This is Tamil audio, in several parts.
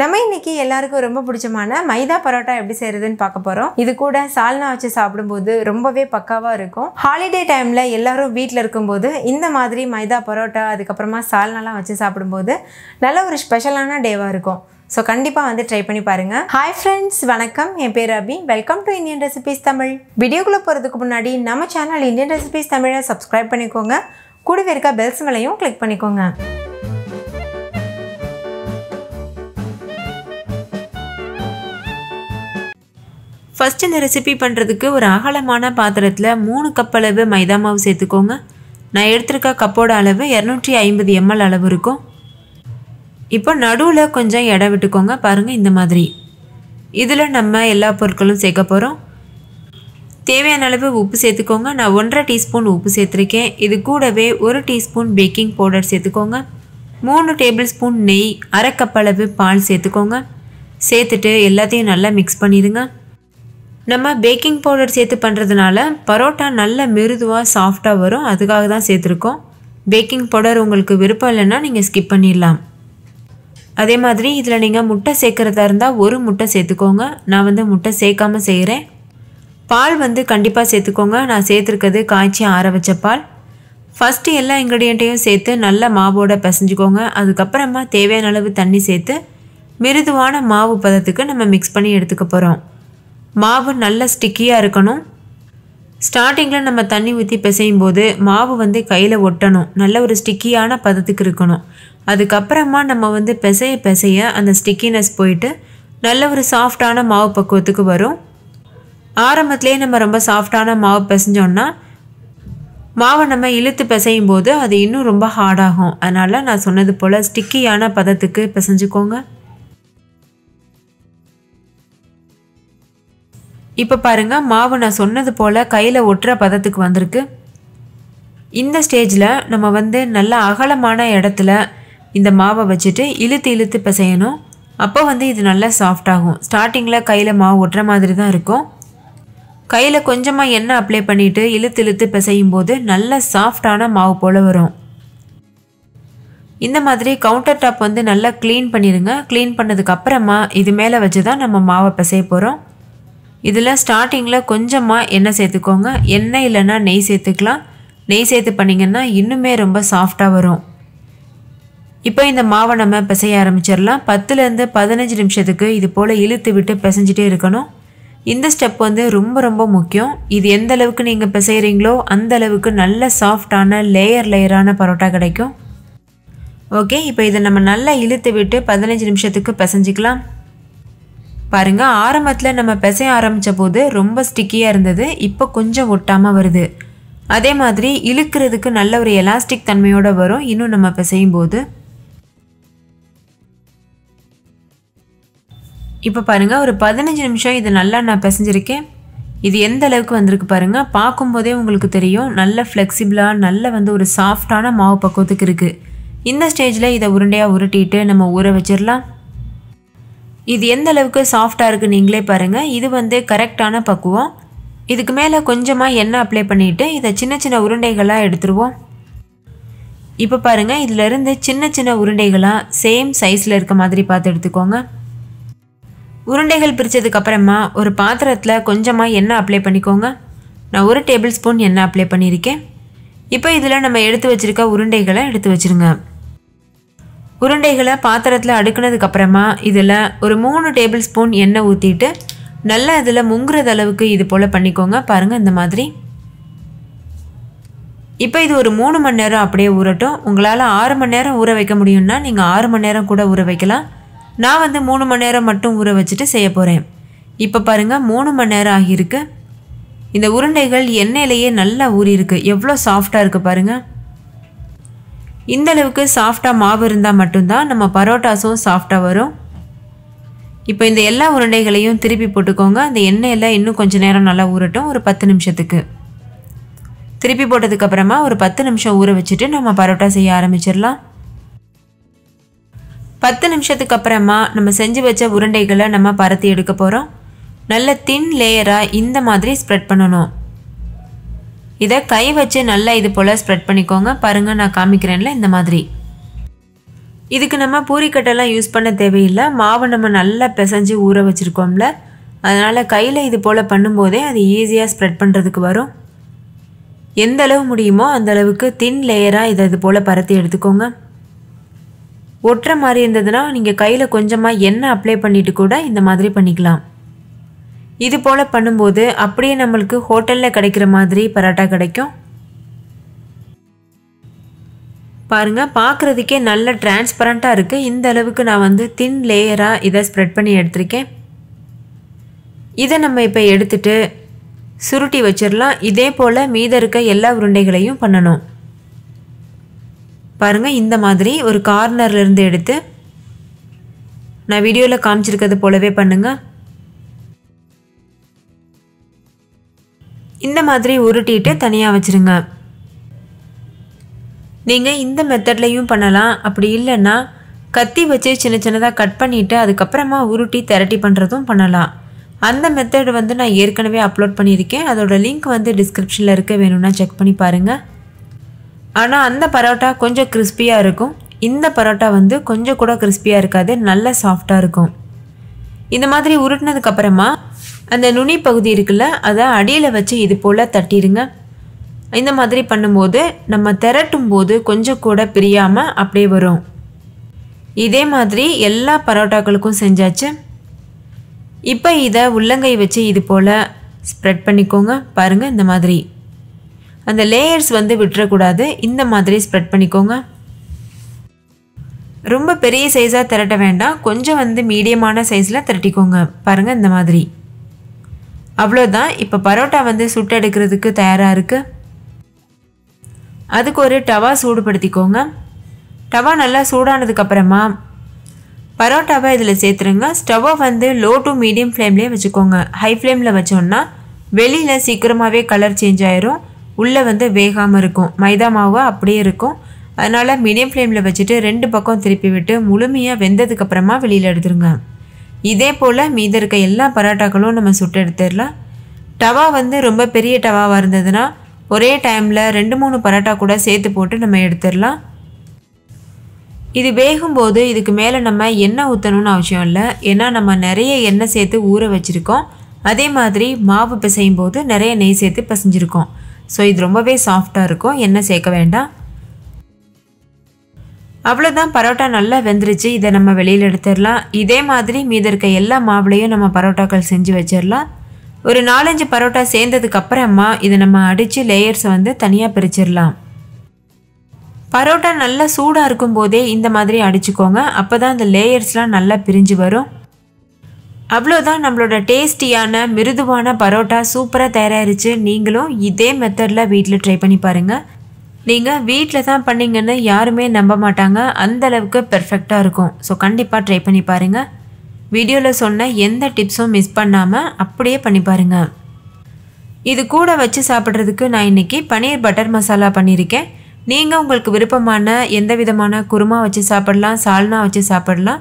நம்ம இன்னைக்கு எல்லாருக்கும் ரொம்ப பிடிச்சமான மைதா பரோட்டா எப்படி செய்யறதுன்னு பார்க்க போறோம் இது கூட சால்னா வச்சு சாப்பிடும்போது ரொம்பவே பக்காவாக இருக்கும் ஹாலிடே டைமில் எல்லாரும் வீட்டில் இருக்கும்போது இந்த மாதிரி மைதா பரோட்டா அதுக்கப்புறமா சால்னாலாம் வச்சு சாப்பிடும்போது நல்ல ஒரு ஸ்பெஷலான டேவாக இருக்கும் ஸோ கண்டிப்பாக வந்து ட்ரை பண்ணி பாருங்கள் ஹாய் ஃப்ரெண்ட்ஸ் வணக்கம் என் பேர் Abhi welcome to Indian recipes Tamil வீடியோக்குள்ளே போகிறதுக்கு முன்னாடி நம்ம சேனல் இந்தியன் ரெசிபிஸ் தமிழை சப்ஸ்கிரைப் பண்ணிக்கோங்க கூடவே இருக்க பெல்ஸ் மேலையும் கிளிக் பண்ணிக்கோங்க ஃபஸ்ட்டு இந்த ரெசிபி பண்ணுறதுக்கு ஒரு அகலமான பாத்திரத்தில் மூணு கப் அளவு மைதா மாவு சேர்த்துக்கோங்க நான் எடுத்திருக்க கப்போட அளவு இரநூற்றி ஐம்பது எம்எல் அளவு இருக்கும் இப்போ நடுவில் கொஞ்சம் இடம் விட்டுக்கோங்க பாருங்கள் இந்த மாதிரி இதில் நம்ம எல்லா பொருட்களும் சேர்க்க போகிறோம் தேவையான அளவு உப்பு சேர்த்துக்கோங்க நான் ஒன்றரை டீஸ்பூன் உப்பு சேர்த்துருக்கேன் இது கூடவே ஒரு டீஸ்பூன் பேக்கிங் பவுடர் சேர்த்துக்கோங்க மூணு டேபிள் ஸ்பூன் நெய் அரை கப் அளவு பால் சேர்த்துக்கோங்க சேர்த்துட்டு எல்லாத்தையும் நல்லா மிக்ஸ் பண்ணிடுங்க நம்ம பேக்கிங் பவுடர் சேர்த்து பண்ணுறதுனால பரோட்டா நல்ல மிருதுவாக சாஃப்டாக வரும் அதுக்காக தான் சேர்த்துருக்கோம் பேக்கிங் பவுடர் உங்களுக்கு விருப்பம் இல்லைன்னா நீங்கள் ஸ்கிப் பண்ணிடலாம் அதே மாதிரி இதில் நீங்கள் முட்டை சேர்க்குறதா இருந்தால் ஒரு முட்டை சேர்த்துக்கோங்க நான் வந்து முட்டை சேர்க்காமல் செய்கிறேன் பால் வந்து கண்டிப்பாக சேர்த்துக்கோங்க நான் சேர்த்துருக்கிறது காய்ச்சி ஆற வச்ச பால் ஃபஸ்ட்டு எல்லா இன்க்ரீடியண்ட்டையும் சேர்த்து நல்ல மாவோட பிசைஞ்சுக்கோங்க அதுக்கப்புறமா தேவையான அளவு தண்ணி சேர்த்து மிருதுவான மாவு பதத்துக்கு நம்ம மிக்ஸ் பண்ணி எடுத்துக்க போகிறோம் மாவு நல்ல ஸ்டிக்கியாக இருக்கணும் ஸ்டார்டிங்கில் நம்ம தண்ணி ஊற்றி பிசையும் போது மாவு வந்து கையில் ஒட்டணும் நல்ல ஒரு ஸ்டிக்கியான பதத்துக்கு இருக்கணும் அதுக்கப்புறமா நம்ம வந்து பிசைய பிசைய அந்த ஸ்டிக்கினஸ் போயிட்டு நல்ல ஒரு சாஃப்டான மாவு பக்குவத்துக்கு வரும் ஆரம்பத்துலேயே நம்ம ரொம்ப சாஃப்டான மாவு பிசைஞ்சோன்னா மாவை நம்ம இழுத்து பிசையும் போது அது இன்னும் ரொம்ப ஹார்டாகும் அதனால் நான் சொன்னது போல் ஸ்டிக்கியான பதத்துக்கு பிசைஞ்சுக்கோங்க இப்போ பாருங்கள் மாவு நான் சொன்னது போல் கையில் ஒட்டுற பதத்துக்கு வந்திருக்கு இந்த ஸ்டேஜில் நம்ம வந்து நல்ல அகலமான இடத்துல இந்த மாவை வச்சுட்டு இழுத்து இழுத்து பிசையணும் அப்போ வந்து இது நல்லா சாஃப்டாகும் ஸ்டார்டிங்கில் கையில் மாவு ஒட்டுற மாதிரி தான் இருக்கும் கையில் கொஞ்சமாக எண்ணெய் அப்ளை பண்ணிவிட்டு இழுத்து இழுத்து பிசையும் போது நல்ல சாஃப்டான மாவு போல் வரும் இந்த மாதிரி கவுண்டர் டாப் வந்து நல்லா க்ளீன் பண்ணிடுங்க க்ளீன் பண்ணதுக்கப்புறமா இது மேலே வச்சு தான் நம்ம மாவை பிசைய போகிறோம் இதில் ஸ்டார்டிங்கில் கொஞ்சமாக எண்ணெய் சேர்த்துக்கோங்க எண்ணெய் இல்லைன்னா நெய் சேர்த்துக்கலாம் நெய் சேர்த்து பண்ணிங்கன்னா இன்னுமே ரொம்ப சாஃப்டாக வரும் இப்போ இந்த மாவை நம்ம பிசைய ஆரம்பிச்சிடலாம் பத்துலேருந்து பதினஞ்சு நிமிஷத்துக்கு இது போல் இழுத்து விட்டு பிசைஞ்சிட்டே இருக்கணும் இந்த ஸ்டெப் வந்து ரொம்ப ரொம்ப முக்கியம் இது எந்த அளவுக்கு நீங்கள் பிசைகிறீங்களோ அந்த அளவுக்கு நல்ல சாஃப்டான லேயர் லேயரான பரோட்டா கிடைக்கும் ஓகே இப்போ இதை நம்ம நல்லா இழுத்து விட்டு பதினஞ்சு நிமிஷத்துக்கு பிசைஞ்சிக்கலாம் பாருங்கள் ஆரம்பத்தில் நம்ம பிசைய ஆரம்பித்த போது ரொம்ப ஸ்டிக்கியாக இருந்தது இப்போ கொஞ்சம் ஒட்டாமல் வருது அதே மாதிரி இழுக்கிறதுக்கு நல்ல ஒரு எலாஸ்டிக் தன்மையோடு வரும் இன்னும் நம்ம பிசையும் போது இப்போ பாருங்கள் ஒரு பதினஞ்சு நிமிஷம் இது நல்லா நான் பிசைஞ்சிருக்கேன் இது எந்த அளவுக்கு வந்திருக்கு பாருங்கள் பார்க்கும்போதே உங்களுக்கு தெரியும் நல்ல ஃப்ளெக்சிபிளாக நல்ல வந்து ஒரு சாஃப்டான மாவு பக்குவத்துக்கு இருக்குது இந்த ஸ்டேஜில் இதை உருண்டையாக உருட்டிட்டு நம்ம ஊற வச்சிடலாம் இது எந்த அளவுக்கு சாஃப்டாக இருக்குது நீங்களே பாருங்கள் இது வந்து கரெக்டான பக்குவம் இதுக்கு மேலே கொஞ்சமாக எண்ணெய் அப்ளை பண்ணிவிட்டு இதை சின்ன சின்ன உருண்டைகளாக எடுத்துருவோம் இப்போ பாருங்கள் இதிலிருந்து சின்ன சின்ன உருண்டைகளாக சேம் சைஸில் இருக்க மாதிரி பார்த்து எடுத்துக்கோங்க உருண்டைகள் பிரித்ததுக்கு அப்புறமா ஒரு பாத்திரத்தில் கொஞ்சமாக எண்ணெய் அப்ளை பண்ணிக்கோங்க நான் ஒரு டேபிள் ஸ்பூன் எண்ணெய் அப்ளை பண்ணியிருக்கேன் இப்போ இதில் நம்ம எடுத்து வச்சுருக்க உருண்டைகளை எடுத்து வச்சுருங்க உருண்டைகளை பாத்திரத்தில் அப்புறமா இதில் ஒரு மூணு டேபிள் ஸ்பூன் எண்ணெய் ஊற்றிட்டு நல்லா இதில் முங்குறது அளவுக்கு இது போல் பண்ணிக்கோங்க பாருங்கள் இந்த மாதிரி இப்போ இது ஒரு மூணு மணி நேரம் அப்படியே ஊறட்டும் உங்களால் ஆறு மணி நேரம் ஊற வைக்க முடியும்னா நீங்கள் ஆறு மணி நேரம் கூட ஊற வைக்கலாம் நான் வந்து மூணு மணி நேரம் மட்டும் ஊற வச்சுட்டு செய்ய போகிறேன் இப்போ பாருங்கள் மூணு மணி நேரம் ஆகியிருக்கு இந்த உருண்டைகள் எண்ணெயிலேயே நல்லா ஊறியிருக்கு எவ்வளோ சாஃப்டாக இருக்குது பாருங்கள் இந்தளவுக்கு சாஃப்டாக மாவு இருந்தால் மட்டும்தான் நம்ம பரோட்டாஸும் சாஃப்டாக வரும் இப்போ இந்த எல்லா உருண்டைகளையும் திருப்பி போட்டுக்கோங்க அந்த எண்ணெயில் இன்னும் கொஞ்சம் நேரம் நல்லா ஊறட்டும் ஒரு பத்து நிமிஷத்துக்கு திருப்பி போட்டதுக்கப்புறமா ஒரு பத்து நிமிஷம் ஊற வச்சுட்டு நம்ம பரோட்டா செய்ய ஆரம்பிச்சிடலாம் பத்து நிமிஷத்துக்கு அப்புறமா நம்ம செஞ்சு வச்ச உருண்டைகளை நம்ம பருத்தி எடுக்க போகிறோம் நல்ல தின் லேயராக இந்த மாதிரி ஸ்ப்ரெட் பண்ணணும் இதை கை வச்சு நல்லா இது போல் ஸ்ப்ரெட் பண்ணிக்கோங்க பாருங்கள் நான் காமிக்கிறேன்ல இந்த மாதிரி இதுக்கு நம்ம பூரிக்கட்டெல்லாம் யூஸ் பண்ண தேவையில்லை மாவு நம்ம நல்லா பிசைஞ்சு ஊற வச்சுருக்கோம்ல அதனால் கையில் இது போல் பண்ணும்போதே அது ஈஸியாக ஸ்ப்ரெட் பண்ணுறதுக்கு வரும் எந்த அளவு முடியுமோ அந்த அளவுக்கு தின் லேயராக இதை இது போல் பரத்தி எடுத்துக்கோங்க ஒட்டுற மாதிரி இருந்ததுன்னா நீங்கள் கையில் கொஞ்சமாக எண்ணெய் அப்ளை பண்ணிவிட்டு கூட இந்த மாதிரி பண்ணிக்கலாம் இது போல் பண்ணும்போது அப்படியே நம்மளுக்கு ஹோட்டலில் கிடைக்கிற மாதிரி பரோட்டா கிடைக்கும் பாருங்கள் பார்க்குறதுக்கே நல்ல டிரான்ஸ்பரண்ட்டாக இருக்குது இந்த அளவுக்கு நான் வந்து தின் லேயராக இதை ஸ்ப்ரெட் பண்ணி எடுத்திருக்கேன் இதை நம்ம இப்போ எடுத்துட்டு சுருட்டி வச்சிடலாம் இதே போல் மீத இருக்க எல்லா உருண்டைகளையும் பண்ணணும் பாருங்கள் இந்த மாதிரி ஒரு கார்னர்லேருந்து எடுத்து நான் வீடியோவில் காமிச்சிருக்கிறது போலவே பண்ணுங்கள் இந்த மாதிரி உருட்டிட்டு தனியாக வச்சுருங்க நீங்கள் இந்த மெத்தட்லேயும் பண்ணலாம் அப்படி இல்லைன்னா கத்தி வச்சு சின்ன சின்னதாக கட் பண்ணிவிட்டு அதுக்கப்புறமா உருட்டி திரட்டி பண்ணுறதும் பண்ணலாம் அந்த மெத்தட் வந்து நான் ஏற்கனவே அப்லோட் பண்ணியிருக்கேன் அதோடய லிங்க் வந்து டிஸ்கிரிப்ஷனில் இருக்க வேணும்னா செக் பண்ணி பாருங்கள் ஆனால் அந்த பரோட்டா கொஞ்சம் கிறிஸ்பியாக இருக்கும் இந்த பரோட்டா வந்து கொஞ்சம் கூட கிறிஸ்பியாக இருக்காது நல்ல சாஃப்டாக இருக்கும் இந்த மாதிரி உருட்டினதுக்கப்புறமா அந்த நுனி பகுதி இருக்குல்ல அதை அடியில் வச்சு இது போல் தட்டிடுங்க இந்த மாதிரி பண்ணும்போது நம்ம திரட்டும் போது கொஞ்சம் கூட பிரியாமல் அப்படியே வரும் இதே மாதிரி எல்லா பரோட்டாக்களுக்கும் செஞ்சாச்சு இப்போ இதை உள்ளங்கை வச்சு இது போல் ஸ்ப்ரெட் பண்ணிக்கோங்க பாருங்கள் இந்த மாதிரி அந்த லேயர்ஸ் வந்து விட்டுறக்கூடாது இந்த மாதிரி ஸ்ப்ரெட் பண்ணிக்கோங்க ரொம்ப பெரிய சைஸாக திரட்ட வேண்டாம் கொஞ்சம் வந்து மீடியமான சைஸில் திரட்டிக்கோங்க பாருங்கள் இந்த மாதிரி அவ்வளோதான் இப்போ பரோட்டா வந்து சுட்டெடுக்கிறதுக்கு தயாராக இருக்குது அதுக்கு ஒரு டவா சூடுபடுத்திக்கோங்க டவா நல்லா சூடானதுக்கப்புறமா பரோட்டாவை இதில் சேர்த்துருங்க ஸ்டவ்வை வந்து லோ டு மீடியம் ஃப்ளேம்லேயே வச்சுக்கோங்க ஹை ஃப்ளேமில் வச்சோன்னா வெளியில் சீக்கிரமாகவே கலர் சேஞ்ச் ஆயிரும் உள்ளே வந்து வேகாமல் இருக்கும் மைதா மாவு அப்படியே இருக்கும் அதனால் மீடியம் ஃப்ளேமில் வச்சுட்டு ரெண்டு பக்கம் திருப்பி விட்டு முழுமையாக வெந்ததுக்கப்புறமா வெளியில் எடுத்துருங்க இதே போல் மீத இருக்க எல்லா பரோட்டாக்களும் நம்ம சுட்டு எடுத்துடலாம் டவா வந்து ரொம்ப பெரிய டவாவாக இருந்ததுன்னா ஒரே டைமில் ரெண்டு மூணு பரோட்டா கூட சேர்த்து போட்டு நம்ம எடுத்துடலாம் இது வேகும்போது இதுக்கு மேலே நம்ம எண்ணெய் ஊற்றணும்னு அவசியம் இல்லை ஏன்னா நம்ம நிறைய எண்ணெய் சேர்த்து ஊற வச்சுருக்கோம் அதே மாதிரி மாவு பிசையும் போது நிறைய நெய் சேர்த்து பசைஞ்சிருக்கோம் ஸோ இது ரொம்பவே சாஃப்டாக இருக்கும் எண்ணெய் சேர்க்க வேண்டாம் அவ்வளோதான் பரோட்டா நல்லா வெந்துருச்சு இதை நம்ம வெளியில் எடுத்துடலாம் இதே மாதிரி மீதி இருக்க எல்லா மாவுலையும் நம்ம பரோட்டாக்கள் செஞ்சு வச்சிடலாம் ஒரு நாலஞ்சு பரோட்டா சேர்ந்ததுக்கு அப்புறமா இதை நம்ம அடித்து லேயர்ஸை வந்து தனியாக பிரிச்சிடலாம் பரோட்டா நல்லா சூடாக போதே இந்த மாதிரி அடிச்சுக்கோங்க அப்போ தான் அந்த லேயர்ஸ்லாம் நல்லா பிரிஞ்சு வரும் அவ்வளோதான் நம்மளோட டேஸ்டியான மிருதுவான பரோட்டா சூப்பராக தயாராகிருச்சு நீங்களும் இதே மெத்தடில் வீட்டில் ட்ரை பண்ணி பாருங்கள் நீங்கள் வீட்டில் தான் பண்ணிங்கன்னு யாருமே நம்ப மாட்டாங்க அந்தளவுக்கு பெர்ஃபெக்டாக இருக்கும் ஸோ கண்டிப்பாக ட்ரை பண்ணி பாருங்கள் வீடியோவில் சொன்ன எந்த டிப்ஸும் மிஸ் பண்ணாமல் அப்படியே பண்ணி பாருங்கள் இது கூட வச்சு சாப்பிட்றதுக்கு நான் இன்றைக்கி பன்னீர் பட்டர் மசாலா பண்ணியிருக்கேன் நீங்கள் உங்களுக்கு விருப்பமான எந்த விதமான குருமா வச்சு சாப்பிடலாம் சால்னா வச்சு சாப்பிடலாம்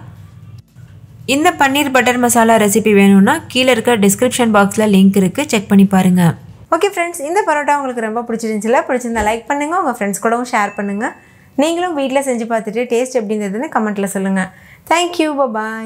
இந்த பன்னீர் பட்டர் மசாலா ரெசிபி வேணும்னா கீழே இருக்க டிஸ்கிரிப்ஷன் பாக்ஸில் லிங்க் இருக்குது செக் பண்ணி பாருங்கள் ஓகே ஃப்ரெண்ட்ஸ் இந்த பரோட்டா உங்களுக்கு ரொம்ப பிடிச்சிருந்துச்சுல பிடிச்சிருந்தா லைக் பண்ணுங்கள் உங்கள் ஃப்ரெண்ட்ஸ் கூடவும் ஷேர் பண்ணுங்கள் நீங்களும் வீட்டில் செஞ்சு பார்த்துட்டு டேஸ்ட் எப்படி இருந்ததுன்னு கமெண்ட்டில் சொல்லுங்கள் தேங்க்யூ பாய்